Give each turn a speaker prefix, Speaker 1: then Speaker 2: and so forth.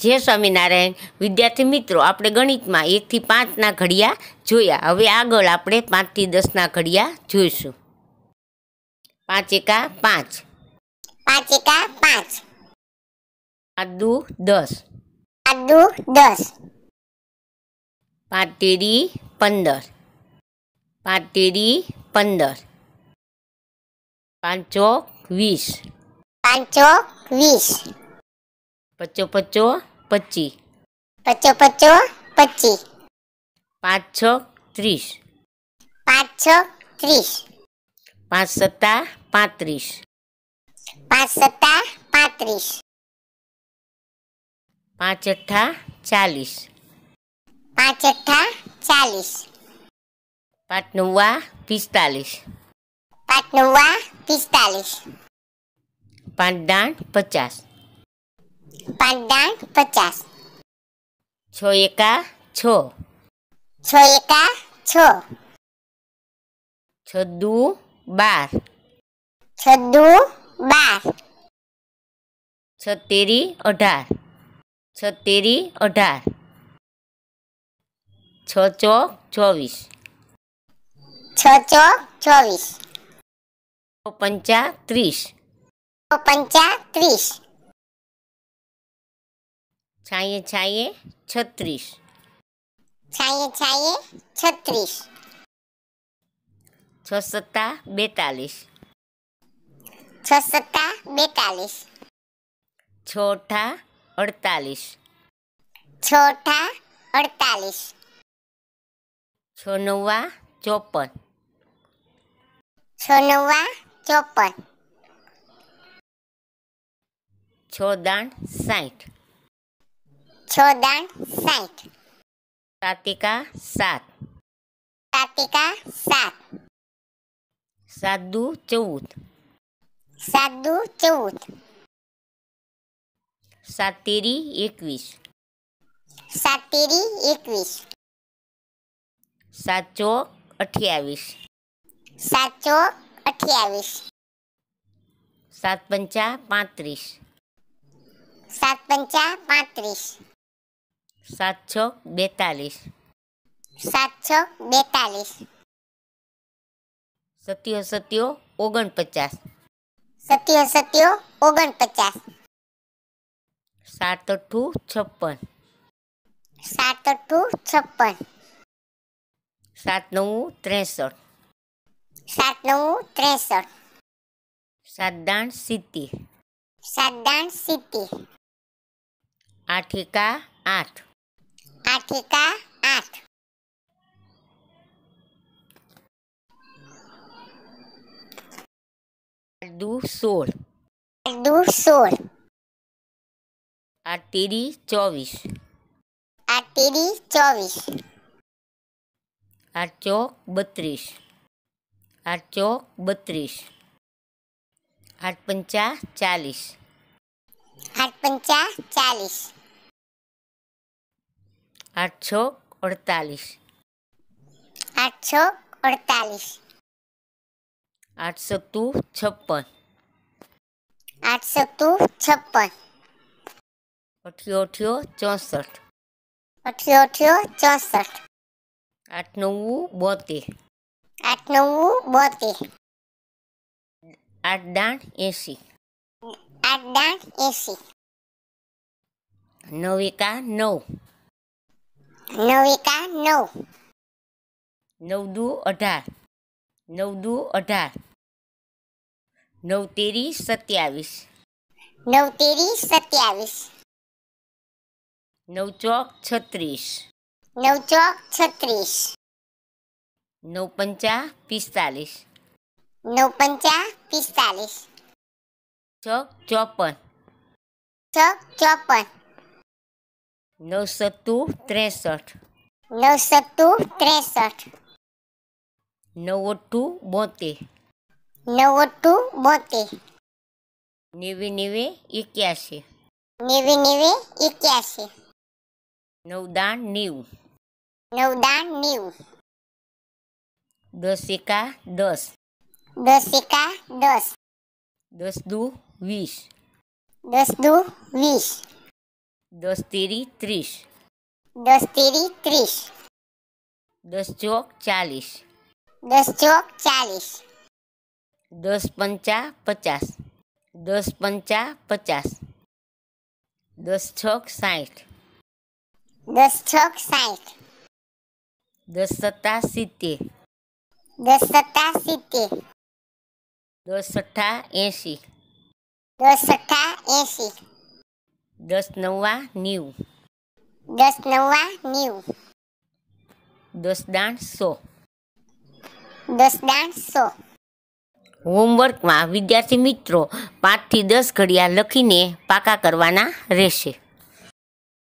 Speaker 1: જે સ્વામિનારાયણ વિદ્યાર્થી મિત્રો આપણે ગણિતમાં એકથી પાંચના ઘડિયા જોયા હવે આગળ આપણે પાંચથી દસના ઘડિયા જોઈશું પાંચ એકા પાંચ
Speaker 2: પાંચ એકા પાંચ
Speaker 1: આદુ દસ આદુ દસ પાંતેરી પંદર પાંતેરી પંદર પાંચો વીસ પાંચો વીસ પચ્ચો પચ્ચો પચી પચ્ચો પચ્ચો પચી પાંચ છ ત્રીસ પાંચ છ ત્રીસ પાંચ સત્તા પાંત્રીસ
Speaker 2: પાંચ સત્તા પાંત્રીસ પાંચ અઠ્ઠા ચાલીસ પાંચ અઠ્ઠા
Speaker 1: ચાલીસ પાંચ નવ્વા પિસ્તાલીસ પાંચ નવ્વા પિસ્તાલીસ પાંચ દાણ પચાસ પાંચ પચાસ છો એકા છો છો એકા છો છદ્દુ બાર છદ્દુ બાર છત્તેરી અઢાર છત્તેરી અઢાર છ ચોક ચોવીસ છ ચોક ચોવીસ પંચા ત્રીસ પંચા ત્રીસ છાંયે છાંયે છત્રીસ છાંયે છાંયે છત્રીસ છ સત્તા બેતાલીસ છ સત્તા બેતાલીસ છ અઠા અડતાલીસ છ અઠા અડતાલીસ છ નવા ચોપન છ નવા ચોપન છ દાણ સાઠ છ દાણ સાઠ સાતિકા
Speaker 2: સાત સાતિકા સાત સાત ચૌદ સાત ચૌદ
Speaker 1: સાતેરી એકવીસ સાતેરી એકવીસ સાત ચોક અઠ્યાવીસ સાત ચોક અઠ્યાવીસ સાત પંચા પાંત્રીસ સાત પંચા પાંત્રીસ સાતસો બેતાલીસ
Speaker 2: સાતસો બેતાલીસ
Speaker 1: સત્યો સત્યો ઓગણપચાસ
Speaker 2: સત્યો સત્યો ઓગણપચાસ
Speaker 1: સાત અઠ્ઠું છપ્પન સાત અઠ્ઠું છપ્પન સાત નવું ત્રેસઠ સાત નવું ત્રેસઠ સાત દાણ સિત્તેર
Speaker 2: સાત દાણ સિત્તેર
Speaker 1: આઠ એકા આઠ
Speaker 2: Atika Art. Ardu Sol. Ardu Sol.
Speaker 1: Artiri Chovis.
Speaker 2: Artiri Chovis.
Speaker 1: Arcok Betris. Arco Betris. Art Chalis. Art Chalis. आठस अडतालिस
Speaker 2: अडतालिस
Speaker 1: आठ नवती आठदा एसी
Speaker 2: आठ दाण एसी
Speaker 1: नव एका नऊ નવિકા નવ નવ દુ અઢાર નવ દુ અઢાર નવ તેરી સત્યાવીસ
Speaker 2: નવ તેરી સત્યાવીસ
Speaker 1: નવ ચોક છત્રીસ
Speaker 2: નવ ચોક છત્રીસ
Speaker 1: નવ પંચા પિસ્તાલીસ નવ પંચા
Speaker 2: પિસ્તાલીસ
Speaker 1: ચોક ચોપન
Speaker 2: ચોક ચોપન
Speaker 1: નવસત્તુ ત્રેસઠ
Speaker 2: નવસત્તુ ત્રેસઠ
Speaker 1: નવોઠું બોતેર
Speaker 2: નવોઠું બોતેર
Speaker 1: નેવે નેવે એક્યાસી
Speaker 2: નેવે નેવે એક્યાસી
Speaker 1: નવદાન નેવું નવદાન નેવું દસ એકા દસ દસ એકા દસ દસ દુ વીસ દસ દુ વીસ દસ તેરી ત્રીસ દસ તેરી ત્રીસ દસ ચોક ચાલીસ દસ ચોક ચાલીસ દસ પંચા પચાસ દસ પંચા પચાસ દસ છોક સાઠ દસ છક સાઠ દસ સત્તા સિત્તેર દસ સત્તા સિત્તેર દસ અઠા એંશી દસ અઠા એંશી દસ નવા નેવું દસ નવા નેવું દસ દાણ સો દસ દાણ સો હોમવર્કમાં વિદ્યાર્થી મિત્રો પાંચથી દસ ઘડિયા લખીને પાકા કરવાના રહેશે